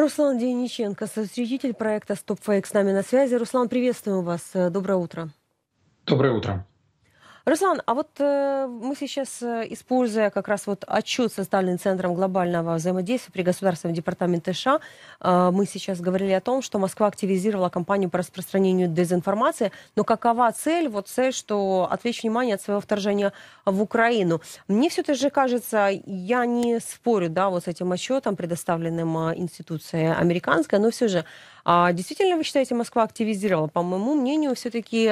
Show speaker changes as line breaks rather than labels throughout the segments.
Руслан Дениченко, соучредитель проекта «Стоп Фейк» с нами на связи. Руслан, приветствуем вас. Э, доброе утро. Доброе утро. Руслан, а вот э, мы сейчас, э, используя как раз вот отчет, составленный Центром глобального взаимодействия при Государственном департаменте США, э, мы сейчас говорили о том, что Москва активизировала кампанию по распространению дезинформации. Но какова цель? Вот цель, что отвлечь внимание от своего вторжения в Украину. Мне все-таки же кажется, я не спорю, да, вот с этим отчетом, предоставленным э, институцией американской, но все же, а действительно вы считаете, Москва активизировала? По моему мнению, все-таки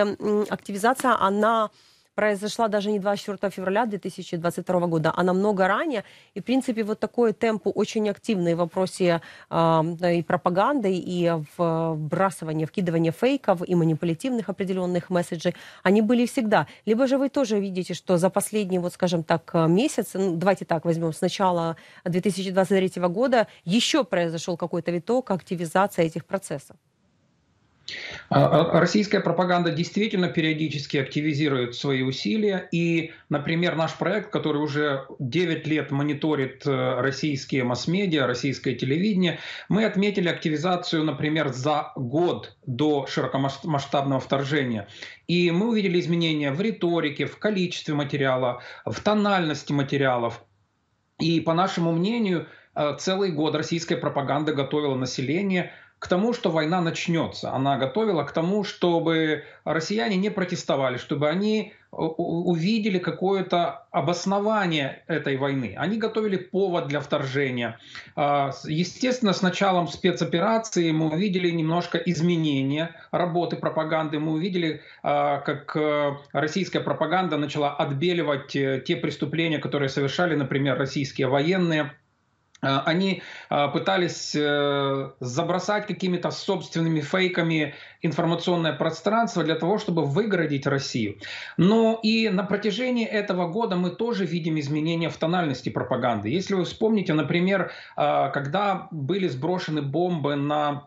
активизация, она произошла даже не 24 февраля 2022 года, а намного ранее. И, в принципе, вот такой темп очень активный в вопросе э, и пропаганды, и вбрасывания, вкидывания фейков, и манипулятивных определенных месседжей. Они были всегда. Либо же вы тоже видите, что за последний, вот скажем так, месяц, ну, давайте так возьмем, с начала 2023 года еще произошел какой-то виток активизации этих процессов.
А, а, а российская пропаганда действительно периодически активизирует свои усилия. И, например, наш проект, который уже 9 лет мониторит э, российские масс-медиа, российское телевидение, мы отметили активизацию, например, за год до широкомасштабного вторжения. И мы увидели изменения в риторике, в количестве материала, в тональности материалов. И, по нашему мнению, э, целый год российская пропаганда готовила население – к тому, что война начнется. Она готовила к тому, чтобы россияне не протестовали, чтобы они э, увидели какое-то обоснование этой войны. Они готовили повод для вторжения. А, естественно, с началом спецоперации мы увидели немножко изменения работы пропаганды. Мы увидели, а, как э, российская пропаганда начала отбеливать э, те преступления, которые совершали, например, российские военные Э, они э, пытались э, забросать какими-то собственными фейками информационное пространство для того, чтобы выгородить Россию. Но и на протяжении этого года мы тоже видим изменения в тональности пропаганды. Если вы вспомните, например, когда были сброшены бомбы на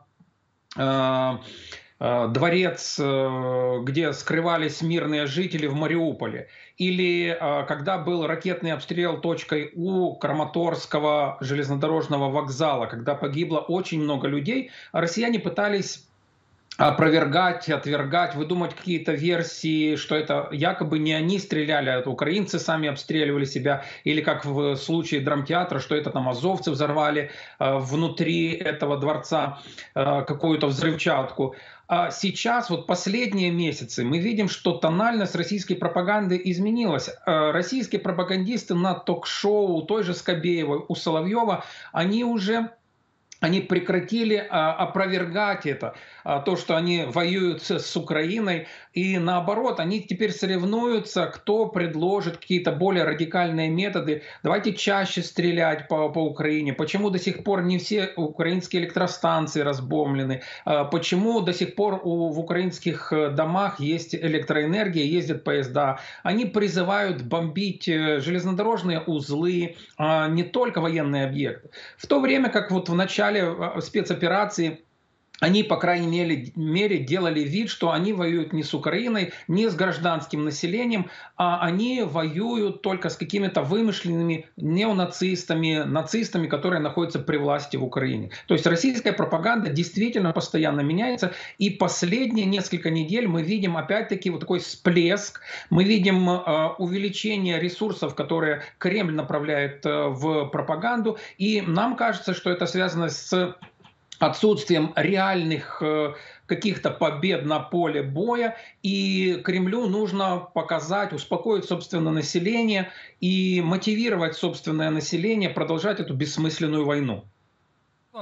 Э, дворец, э, где скрывались мирные жители в Мариуполе, или э, когда был ракетный обстрел точкой У Краматорского железнодорожного вокзала, когда погибло очень много людей, россияне пытались опровергать, отвергать, выдумать какие-то версии, что это якобы не они стреляли, а это украинцы сами обстреливали себя, или как в случае драмтеатра, что это там азовцы взорвали э, внутри этого дворца э, какую-то взрывчатку. А сейчас, вот последние месяцы, мы видим, что тональность российской пропаганды изменилась. Э, российские пропагандисты на ток-шоу той же Скобеевой, у Соловьева, они уже они прекратили а, опровергать это, а, то, что они воюют с Украиной, и наоборот, они теперь соревнуются, кто предложит какие-то более радикальные методы. Давайте чаще стрелять по, по Украине. Почему до сих пор не все украинские электростанции разбомлены? А, почему до сих пор у, в украинских э, домах есть электроэнергия, ездят поезда? Они призывают бомбить э, железнодорожные узлы, не только военные объекты. В то время как вот в начале а, спецоперации они, по крайней мере, мере, делали вид, что они воюют не с Украиной, не с гражданским населением, а они воюют только с какими-то вымышленными неонацистами, нацистами, которые находятся при власти в Украине. То есть российская пропаганда действительно постоянно меняется, и последние несколько недель мы видим опять-таки вот такой всплеск, мы видим э, увеличение ресурсов, которые Кремль направляет э, в пропаганду, и нам кажется, что это связано с отсутствием реальных э, каких-то побед на поле боя, и Кремлю нужно показать, успокоить собственное население и мотивировать собственное население продолжать эту бессмысленную войну.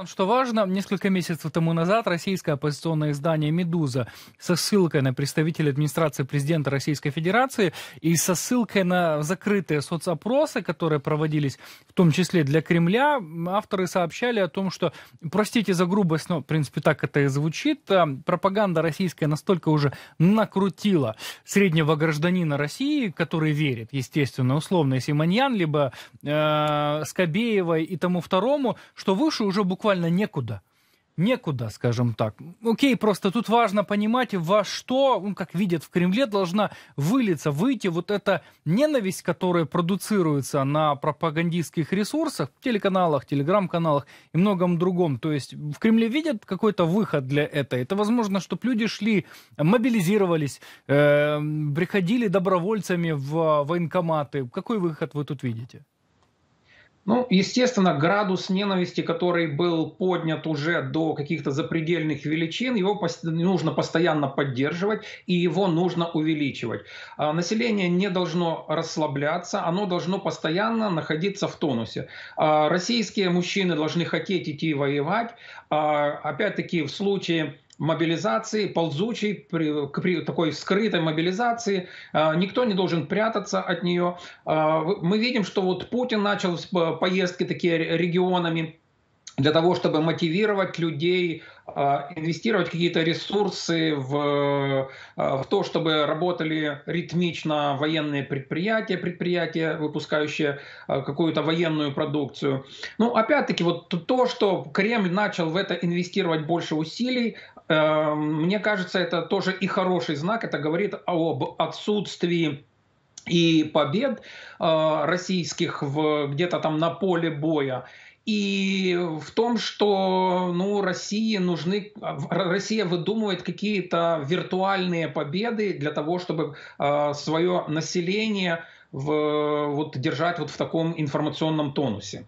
Что важно, несколько месяцев тому назад российское оппозиционное издание «Медуза» со ссылкой на представителя администрации президента Российской Федерации и со ссылкой на закрытые соцопросы, которые проводились в том числе для Кремля, авторы сообщали о том, что, простите за грубость, но, в принципе, так это и звучит, э, пропаганда российская настолько уже накрутила среднего гражданина России, который верит, естественно, условно Симоньян, либо э, Скобеевой и тому второму, что выше уже буквально буквально некуда. Некуда, скажем так. Окей, просто тут важно понимать, во что, ну, как видят в Кремле, должна вылиться, выйти вот эта ненависть, которая продуцируется на пропагандистских ресурсах, телеканалах, телеграм-каналах и многом другом. То есть в Кремле видят какой-то выход для этого. Это возможно, чтобы люди шли, мобилизировались, э, приходили добровольцами в э, военкоматы. Какой выход вы тут видите? Ну, естественно, градус ненависти, который был поднят
уже до каких-то запредельных величин, его нужно постоянно поддерживать и его нужно увеличивать. А, население не должно расслабляться, оно должно постоянно находиться в тонусе. А, российские мужчины должны хотеть идти воевать. А, опять-таки, в случае мобилизации, ползучей, при, при такой скрытой мобилизации. А, никто не должен прятаться от нее. А, мы видим, что вот Путин начал э, поездки такие регионами для того, чтобы мотивировать людей а, инвестировать какие-то ресурсы в, в то, чтобы работали ритмично военные предприятия, предприятия, выпускающие какую-то военную продукцию. Ну, опять-таки, вот то, что Кремль начал в это инвестировать больше усилий, Эм, мне кажется, это тоже и хороший знак. Это говорит об отсутствии и побед э, российских в, где-то там на поле боя. И в том, что ну, России нужны, Россия выдумывает какие-то виртуальные победы для того, чтобы э, свое население в, вот, держать вот в таком информационном тонусе.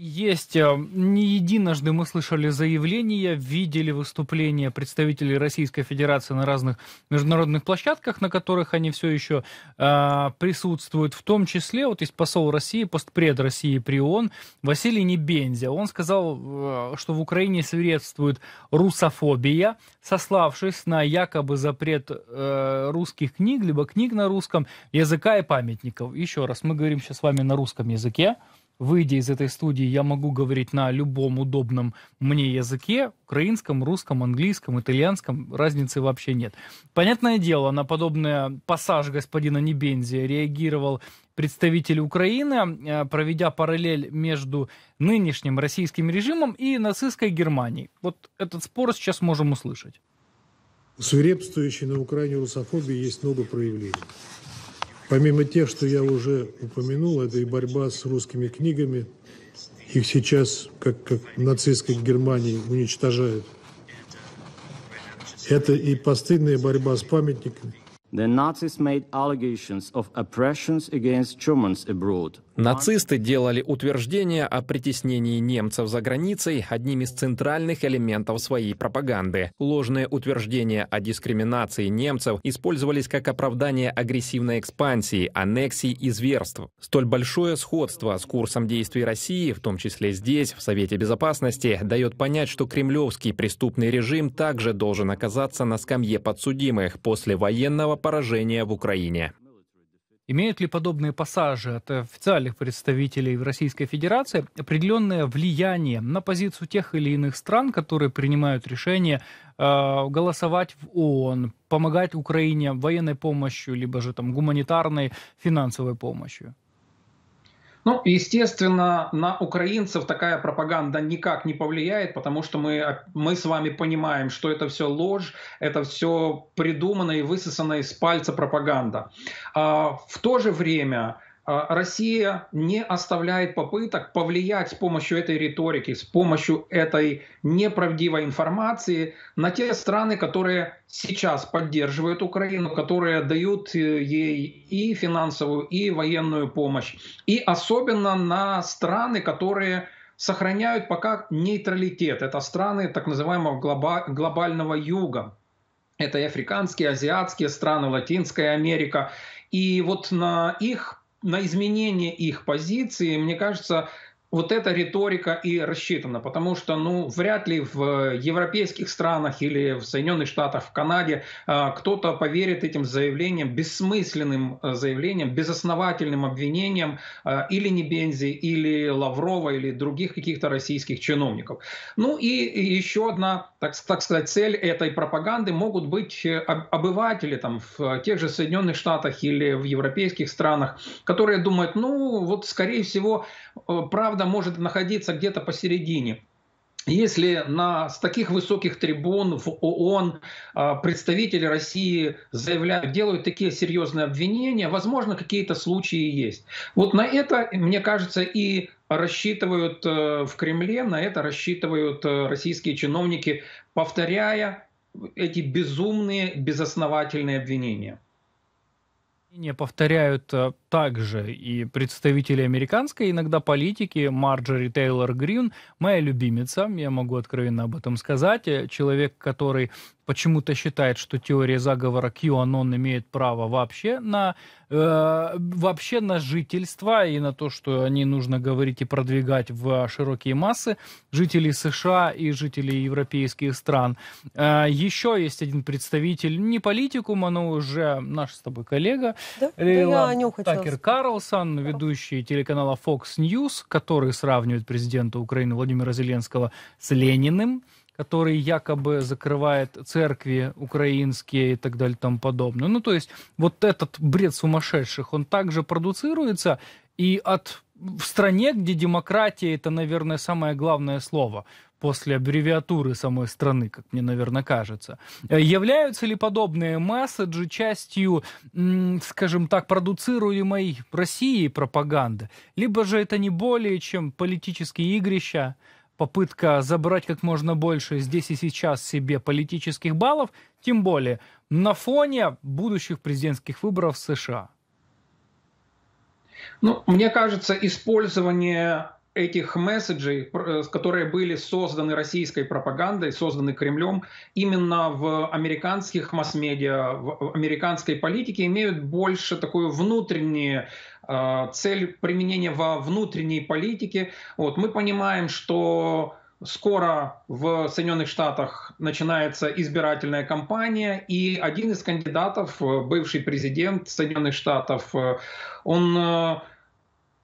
Есть. Э, не единожды мы слышали заявления, видели выступления представителей Российской Федерации на разных международных площадках, на которых они все еще э, присутствуют. В том числе, вот есть посол России, постпред России при ООН Василий Небензя. Он сказал, э, что в Украине свирепствует русофобия, сославшись на якобы запрет э, русских книг, либо книг на русском языка и памятников. Еще раз, мы говорим сейчас с вами на русском языке выйдя из этой студии, я могу говорить на любом удобном мне языке, украинском, русском, английском, итальянском, разницы вообще нет. Понятное дело, на подобный пассаж господина Небензия реагировал представитель Украины, э, проведя параллель между нынешним российским режимом и нацистской Германией. Вот этот спор сейчас можем услышать. Свирепствующей на Украине русофобии есть много проявлений. Помимо тех, что я уже упомянул, это и борьба с русскими книгами. Их сейчас, как, как в нацистской Германии, уничтожают. Это и постыдная борьба с памятниками.
The Nazis made allegations of oppressions against Germans abroad, Нацисты делали утверждение о притеснении немцев за границей одним из центральных элементов своей пропаганды. Ложные утверждения о дискриминации немцев использовались как оправдание агрессивной экспансии, аннексий и зверств. Столь большое сходство с курсом действий России, в том числе здесь, в Совете Безопасности, дает понять, что кремлевский преступный режим также должен оказаться на скамье подсудимых после военного поражения в Украине.
Имеют ли подобные пассажи от официальных представителей в Российской Федерации определенное влияние на позицию тех или иных стран, которые принимают решение э, голосовать в ООН, помогать Украине военной помощью, либо же там гуманитарной финансовой помощью?
Ну, естественно, на украинцев такая пропаганда никак не повлияет, потому что мы, мы с вами понимаем, что это все ложь, это все придумано и высосано из пальца пропаганда. А в то же время а, Россия не оставляет попыток повлиять с помощью этой риторики, с помощью этой неправдивой информации на те страны, которые сейчас поддерживают Украину, которые дают э, ей и финансовую, и военную помощь, и особенно на страны, которые сохраняют пока нейтралитет. Это страны так называемого глобального юга. Это и африканские, азиатские страны, Латинская Америка. И вот на их на изменение их позиции, мне кажется, вот эта риторика и рассчитана, потому что, ну, вряд ли в э, европейских странах или в Соединенных Штатах, в Канаде э, кто-то поверит этим заявлениям, бессмысленным э, заявлениям, безосновательным обвинениям или Небензи, или Лаврова, или других каких-то российских чиновников. Ну и еще одна, так, так сказать, цель этой пропаганды могут быть обыватели там в тех же Соединенных Штатах или в европейских странах, которые думают, ну, вот, скорее всего, правда правда может находиться где-то посередине. Если на, с таких высоких трибун в ООН а, представители России заявляют, делают такие серьезные обвинения, возможно, какие-то случаи есть. Вот на это, мне кажется, и рассчитывают э, в Кремле, на это рассчитывают э, российские чиновники, повторяя эти безумные, безосновательные обвинения.
Не повторяют э, также и представители американской иногда политики Марджори Тейлор Грин, моя любимица, я могу откровенно об этом сказать, э, человек, который почему-то считает, что теория заговора QAnon имеет право вообще на, э, вообще на жительство и на то, что они нужно говорить и продвигать в а, широкие массы жителей США и жителей европейских стран. Э, еще есть один представитель, не политикума, но уже наш с тобой коллега, да? Лейла э, да Такер Карлсон, ведущий телеканала Fox News, который сравнивает президента Украины Владимира Зеленского с Лениным который якобы закрывает церкви украинские и так далее и тому подобное. Ну, то есть вот этот бред сумасшедших, он также продуцируется, и от в стране, где демократия это, наверное, самое главное слово после аббревиатуры самой страны, как мне, наверное, кажется. Э, являются ли подобные месседжи частью, скажем так, продуцируемой Россией пропаганды? Либо же это не более чем политические игрища, попытка забрать как можно больше здесь и сейчас себе политических баллов, тем более на фоне будущих президентских выборов в США?
Ну, мне кажется, использование этих месседжей, э, которые были созданы российской пропагандой, созданы Кремлем, именно в американских масс-медиа, в американской политике имеют больше такую внутреннюю э, цель применения во внутренней политике. Вот, мы понимаем, что Скоро в Соединенных Штатах начинается избирательная кампания, и один из кандидатов, э, бывший президент Соединенных Штатов, он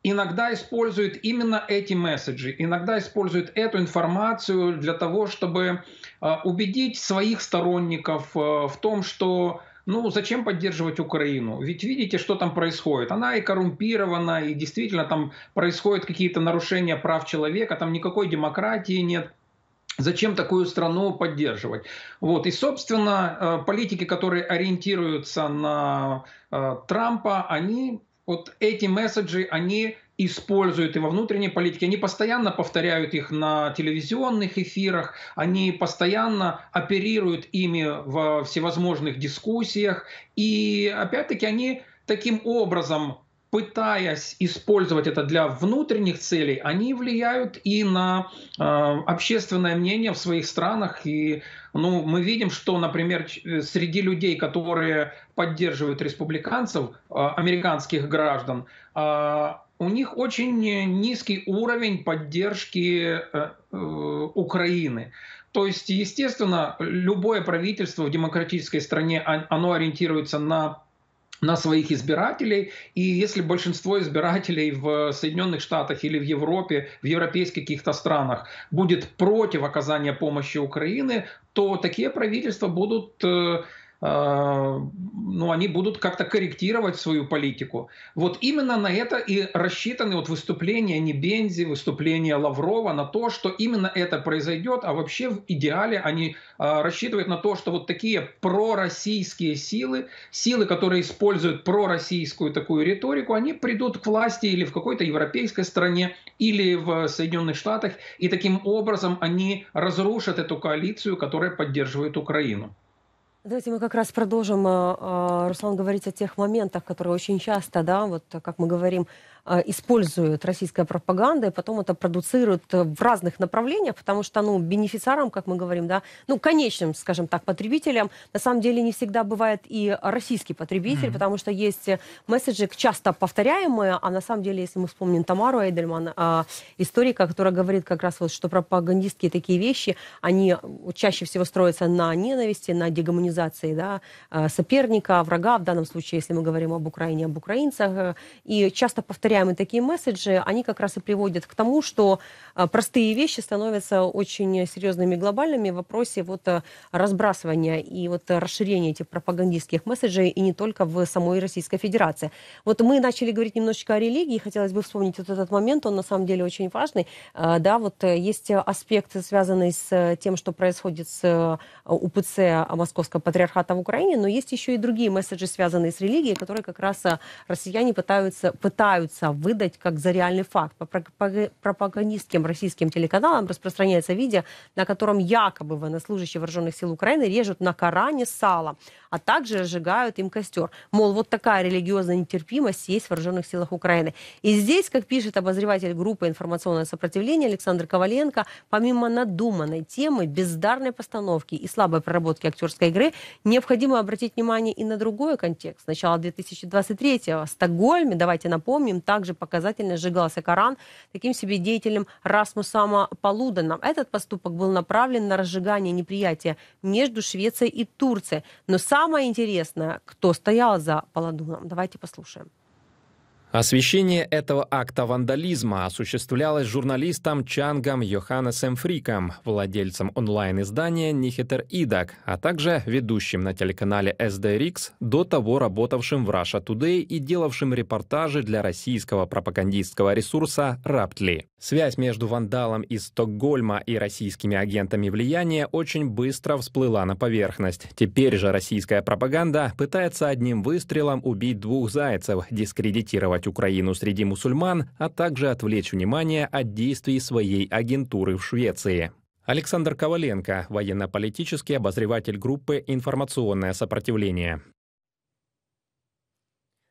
иногда использует именно эти месседжи, иногда использует эту информацию для того, чтобы а, убедить своих сторонников э, в том, что ну зачем поддерживать Украину? Ведь видите, что там происходит. Она и коррумпирована, и действительно там происходят какие-то нарушения прав человека, там никакой демократии нет. Зачем такую страну поддерживать? Вот. И, собственно, э, политики, которые ориентируются на э, Трампа, они вот эти месседжи, они используют и во внутренней политике. Они постоянно повторяют их на телевизионных эфирах, они постоянно оперируют ими во всевозможных дискуссиях. И опять-таки они таким образом пытаясь использовать это для внутренних целей, они влияют и на э, общественное мнение в своих странах. И ну, мы видим, что, например, э, среди людей, которые поддерживают республиканцев, э, американских граждан, э, у них очень низкий уровень поддержки э, э, Украины. То есть, естественно, любое правительство в демократической стране, а, оно ориентируется на на своих избирателей. И если большинство избирателей в Соединенных Штатах или в Европе, в европейских каких-то странах будет против оказания помощи Украины, то такие правительства будут э, а, ну, они будут как-то корректировать свою политику. Вот именно на это и рассчитаны вот выступления Небензи, выступления Лаврова, на то, что именно это произойдет, а вообще в идеале они а, рассчитывают на то, что вот такие пророссийские силы, силы, которые используют пророссийскую такую риторику, они придут к власти или в какой-то европейской стране, или в Соединенных Штатах, и таким образом они разрушат эту коалицию, которая поддерживает Украину.
Давайте мы как раз продолжим, а, а, Руслан, говорить о тех моментах, которые очень часто, да, вот как мы говорим, а, использует российская пропаганда, и потом это продуцирует э, в разных направлениях, потому что, ну, бенефициарам, как мы говорим, да, ну, конечным, скажем так, потребителям, на самом деле не всегда бывает и российский потребитель, mm-hmm. потому что есть э, месседжи часто повторяемые, а на самом деле, если мы вспомним Тамару Эйдельман, а, историка, которая говорит как раз вот, что пропагандистские такие вещи, они э, чаще всего строятся на ненависти, на дегуманизации, да, соперника, врага, в данном случае, если мы говорим об Украине, об украинцах, и часто повторяются и такие месседжи, они как раз и приводят к тому, что а, простые вещи становятся очень серьезными глобальными в вопросе вот а, разбрасывания и вот а, расширения этих пропагандистских месседжей и не только в самой Российской Федерации. Вот мы начали говорить немножечко о религии, хотелось бы вспомнить вот этот момент, он на самом деле очень важный. Да, вот э, есть аспекты, связанные с э, тем, что происходит с э, УПЦ Московского Патриархата в Украине, но есть еще и другие месседжи, связанные с религией, которые как раз россияне пытаются, пытаются боятся выдать как за реальный факт. По пропагандистским российским телеканалам распространяется видео, на котором якобы военнослужащие вооруженных сил Украины режут на Коране сало, а также разжигают им костер. Мол, вот такая религиозная нетерпимость есть в вооруженных силах Украины. И здесь, как пишет обозреватель группы «Информационное сопротивление» Александр Коваленко, помимо надуманной темы, бездарной постановки и слабой проработки актерской игры, необходимо обратить внимание и на другой контекст. Сначала 2023 в Стокгольме, давайте напомним, там также показательно сжигался Коран таким себе деятелем Расмусама Полуданом. Этот поступок был направлен на разжигание неприятия между Швецией и Турцией. Но самое интересное, кто стоял за Паладуном. Давайте послушаем.
Освещение этого акта вандализма осуществлялось журналистом Чангом Йоханнесом Фриком, владельцем онлайн-издания Нихетер Идак, а также ведущим на телеканале SDRX, до того работавшим в Russia Today и делавшим репортажи для российского пропагандистского ресурса «Раптли». Связь между вандалом из Стокгольма и российскими агентами влияния очень быстро всплыла на поверхность. Теперь же российская пропаганда пытается одним выстрелом убить двух зайцев, дискредитировать Украину среди мусульман, а также отвлечь внимание от действий своей агентуры в Швеции. Александр Коваленко, военно-политический обозреватель группы «Информационное сопротивление».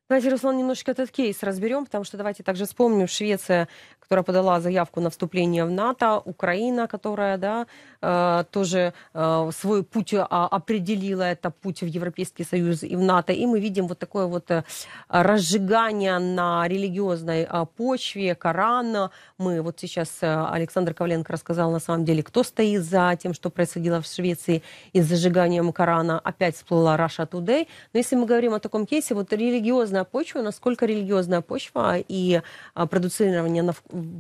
Давайте, Руслан, немножечко этот кейс разберем, потому что давайте также вспомним Швеция, которая подала заявку на вступление в НАТО, Украина, которая да, э, тоже э, свой путь а, определила, это путь в Европейский Союз и в НАТО. И мы видим вот такое вот э, разжигание на религиозной а, почве Корана. Мы вот сейчас, Александр Ковленко рассказал на самом деле, кто стоит за тем, что происходило в Швеции и с зажиганием Корана. Опять всплыла Russia Today. Но если мы говорим о таком кейсе, вот религиозная религиозная почва, насколько религиозная почва и а, продуцирование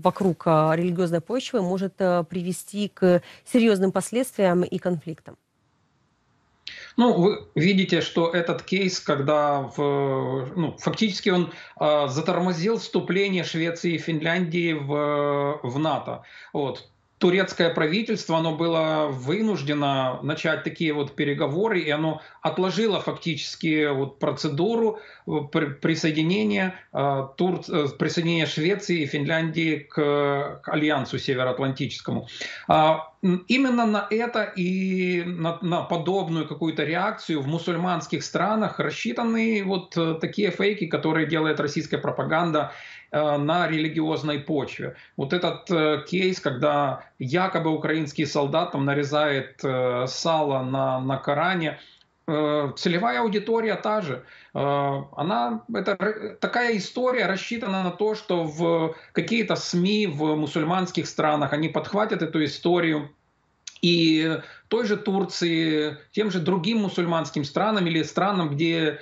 вокруг а, религиозной почвы может э, привести к серьезным последствиям и конфликтам.
Ну, вы видите, что этот кейс, когда в, ну, фактически он э, затормозил вступление Швеции и Финляндии в, в НАТО. Вот турецкое правительство, оно было вынуждено начать такие вот переговоры, и оно отложило фактически вот процедуру э, присоединения, э, Тур... Э, присоединения Швеции и Финляндии к, к Альянсу Североатлантическому. А, именно на это и на, на подобную какую-то реакцию в мусульманских странах рассчитаны вот такие фейки, которые делает российская пропаганда Э, на религиозной почве. Вот этот э, кейс, когда якобы украинский солдат там нарезает э, сало на, на Коране, целевая аудитория та же. Она, это такая история рассчитана на то, что в какие-то СМИ в мусульманских странах они подхватят эту историю и той же Турции, тем же другим мусульманским странам или странам, где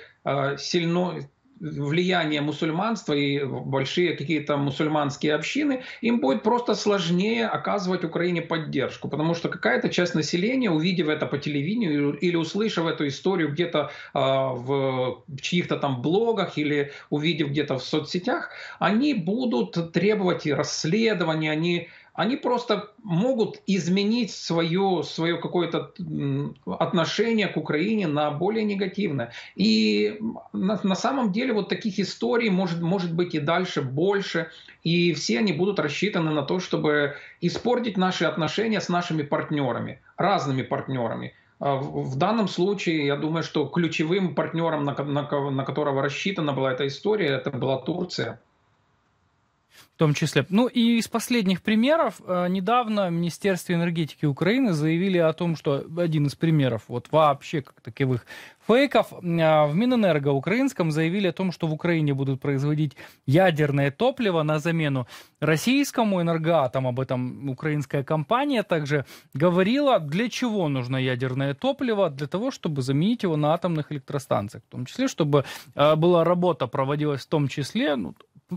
сильно влияние мусульманства и большие какие-то мусульманские общины, им будет просто сложнее оказывать Украине поддержку, потому что какая-то часть населения, увидев это по телевидению или услышав эту историю где-то э, в чьих-то там блогах или увидев где-то в соцсетях, они будут требовать и расследования, они они просто могут изменить свое, свое какое-то отношение к Украине на более негативное. И на, на самом деле вот таких историй может, может быть и дальше больше, и все они будут рассчитаны на то, чтобы испортить наши отношения с нашими партнерами, разными партнерами. А в данном случае, я думаю, что ключевым партнером, на, на, на которого рассчитана была эта история, это была Турция
в том числе. Ну и из последних примеров, э, недавно Министерство энергетики Украины заявили о том, что один из примеров вот вообще как таковых фейков, э, в Минэнерго украинском заявили о том, что в Украине будут производить ядерное топливо на замену российскому энергоатом, об этом украинская компания также говорила, для чего нужно ядерное топливо, для того, чтобы заменить его на атомных электростанциях, в том числе, чтобы э, была работа проводилась в том числе, ну,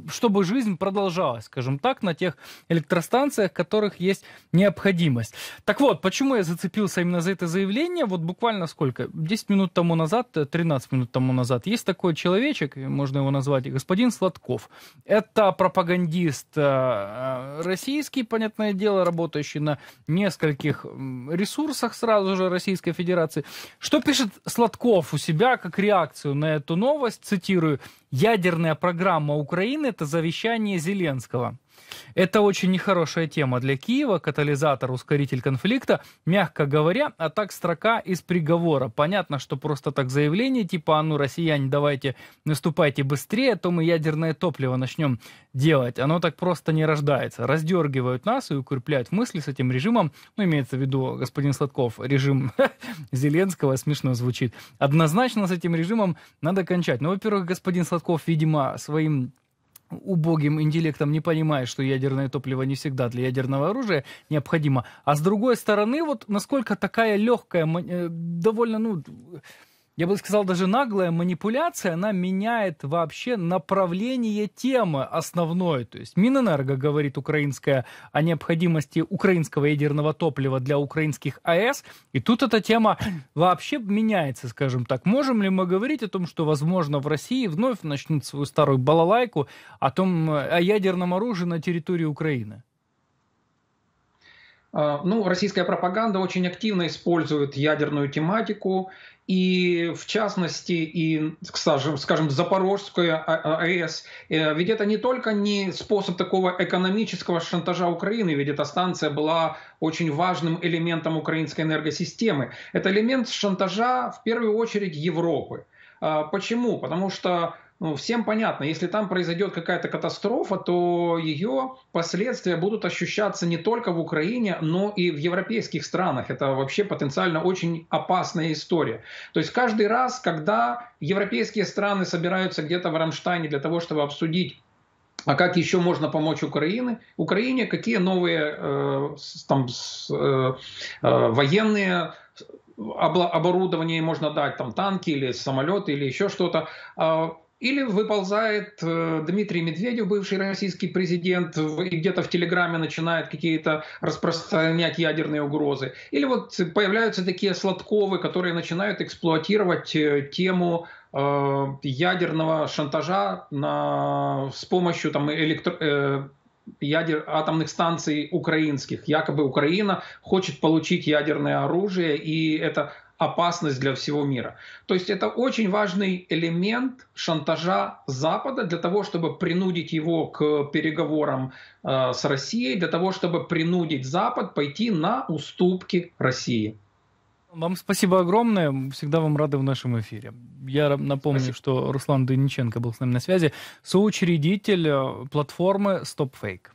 чтобы жизнь продолжалась, скажем так, на тех электростанциях, которых есть необходимость. Так вот, почему я зацепился именно за это заявление? Вот буквально сколько? 10 минут тому назад, 13 минут тому назад. Есть такой человечек, можно его назвать, господин Сладков. Это пропагандист э, э, российский, понятное дело, работающий на нескольких ресурсах сразу же Российской Федерации. Что пишет Сладков у себя как реакцию на эту новость? Цитирую. Ядерная программа Украины – это завещание Зеленского. Это очень нехорошая тема для Киева, катализатор, ускоритель конфликта, мягко говоря, а так строка из приговора. Понятно, что просто так заявление, типа, а ну, россияне, давайте наступайте быстрее, а то мы ядерное топливо начнем делать. Оно так просто не рождается. Раздергивают нас и укрепляют мысли с этим режимом, ну, имеется в виду, господин Сладков, режим Зеленского, смешно звучит. Однозначно с этим режимом надо кончать. Ну, во-первых, господин Сладков, видимо, своим убогим интеллектом не понимаешь, что ядерное топливо не всегда для ядерного оружия необходимо. А с другой стороны, вот насколько такая легкая, э, довольно, ну, я бы сказал, даже наглая манипуляция, она меняет вообще направление темы основной. То есть Минэнерго говорит украинская о необходимости украинского ядерного топлива для украинских АЭС, и тут эта тема вообще меняется, скажем так. Можем ли мы говорить о том, что, возможно, в России вновь начнут свою старую балалайку о том, о ядерном оружии на территории Украины?
А, ну, российская пропаганда очень активно использует ядерную тематику, и в частности, и, скажем, скажем Запорожская АЭС, а-, а э э, ведь это не только не способ такого экономического шантажа Украины, ведь эта станция была очень важным элементом украинской энергосистемы. Это элемент шантажа в первую очередь Европы. Почему? Потому что ну, всем понятно, если там произойдет какая-то катастрофа, то ее последствия будут ощущаться не только в Украине, но и в европейских странах. Это вообще потенциально очень опасная история. То есть каждый раз, когда европейские страны собираются где-то в Рамштайне для того, чтобы обсудить а как еще можно помочь Украине? Украине какие новые э, там, э, э, военные оборудование можно дать, там танки или самолеты или еще что-то. А или выползает э, Дмитрий Медведев, бывший российский президент, и где-то в Телеграме начинает какие-то распространять ядерные угрозы. Или вот появляются такие Сладковы, которые начинают эксплуатировать э, тему э, ядерного шантажа на, с помощью там, электро, ядер, атомных станций украинских. Якобы Украина хочет получить ядерное оружие, и это опасность для всего мира. То есть это очень важный элемент шантажа Запада для того, чтобы принудить его к переговорам э, с Россией, для того, чтобы принудить Запад пойти на уступки
России. Вам спасибо огромное. Всегда вам рады в нашем эфире. Я напомню, спасибо. что Руслан Дениченко был с нами на связи, соучредитель э, платформы StopFake.